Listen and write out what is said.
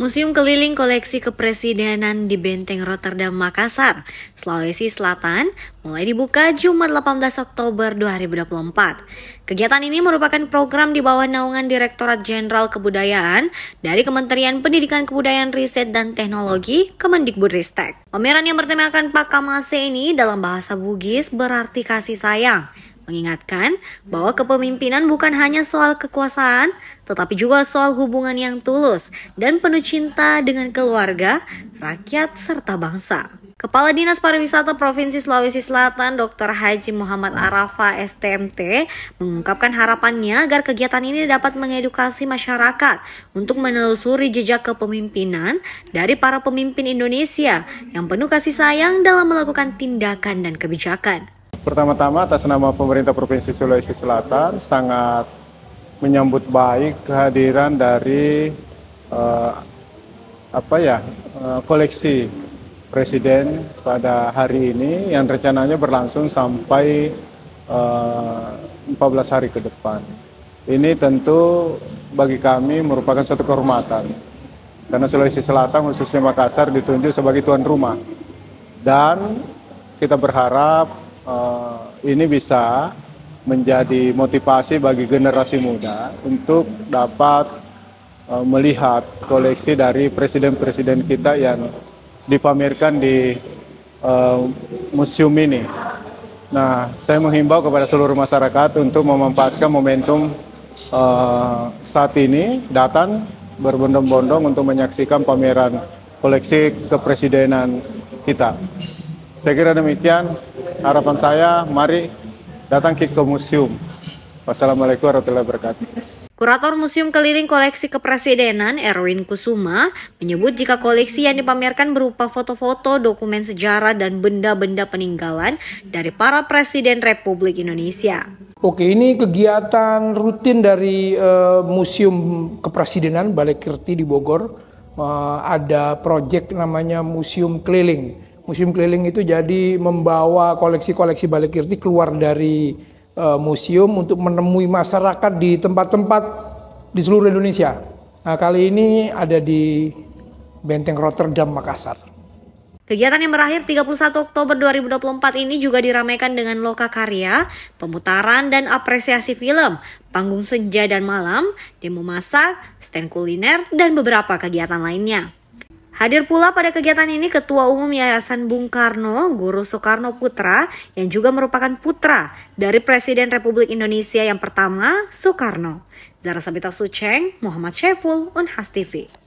Museum Keliling Koleksi Kepresidenan di Benteng Rotterdam, Makassar, Sulawesi Selatan, mulai dibuka Jumat 18 Oktober 2024. Kegiatan ini merupakan program di bawah naungan Direktorat Jenderal Kebudayaan dari Kementerian Pendidikan Kebudayaan Riset dan Teknologi Kemendikbudristek. Pameran yang bertemakan Pakamase ini dalam bahasa Bugis berarti kasih sayang mengingatkan bahwa kepemimpinan bukan hanya soal kekuasaan, tetapi juga soal hubungan yang tulus dan penuh cinta dengan keluarga, rakyat, serta bangsa. Kepala Dinas Pariwisata Provinsi Sulawesi Selatan, Dr. Haji Muhammad Arafa STMT, mengungkapkan harapannya agar kegiatan ini dapat mengedukasi masyarakat untuk menelusuri jejak kepemimpinan dari para pemimpin Indonesia yang penuh kasih sayang dalam melakukan tindakan dan kebijakan. Pertama-tama atas nama pemerintah Provinsi Sulawesi Selatan sangat menyambut baik kehadiran dari uh, apa ya uh, koleksi presiden pada hari ini yang rencananya berlangsung sampai uh, eh, 14 hari ke depan. Ini tentu bagi kami merupakan suatu kehormatan karena Sulawesi Selatan khususnya Makassar ditunjuk sebagai tuan rumah dan kita berharap uh, ini bisa menjadi motivasi bagi generasi muda untuk dapat uh, melihat koleksi dari presiden-presiden kita yang dipamerkan di uh, museum ini. Nah, saya menghimbau kepada seluruh masyarakat untuk memanfaatkan momentum uh, saat ini datang berbondong-bondong untuk menyaksikan pameran koleksi kepresidenan kita. Saya kira demikian harapan saya mari datang ke museum. Wassalamualaikum warahmatullahi wabarakatuh. Kurator Museum Keliling Koleksi Kepresidenan Erwin Kusuma menyebut jika koleksi yang dipamerkan berupa foto-foto, dokumen sejarah, dan benda-benda peninggalan dari para presiden Republik Indonesia. Oke, ini kegiatan rutin dari uh, Museum Kepresidenan Balai Kerti di Bogor. Uh, ada proyek namanya Museum Keliling museum keliling itu jadi membawa koleksi-koleksi balik kirti keluar dari uh, museum untuk menemui masyarakat di tempat-tempat di seluruh Indonesia. Nah, kali ini ada di Benteng Rotterdam Makassar. Kegiatan yang berakhir 31 Oktober 2024 ini juga diramaikan dengan loka karya, pemutaran dan apresiasi film, panggung senja dan malam, demo masak, stand kuliner, dan beberapa kegiatan lainnya. Hadir pula pada kegiatan ini Ketua Umum Yayasan Bung Karno, Guru Soekarno Putra, yang juga merupakan putra dari Presiden Republik Indonesia yang pertama, Soekarno. Zara Sabita Suceng, Muhammad Syaiful, Unhas TV.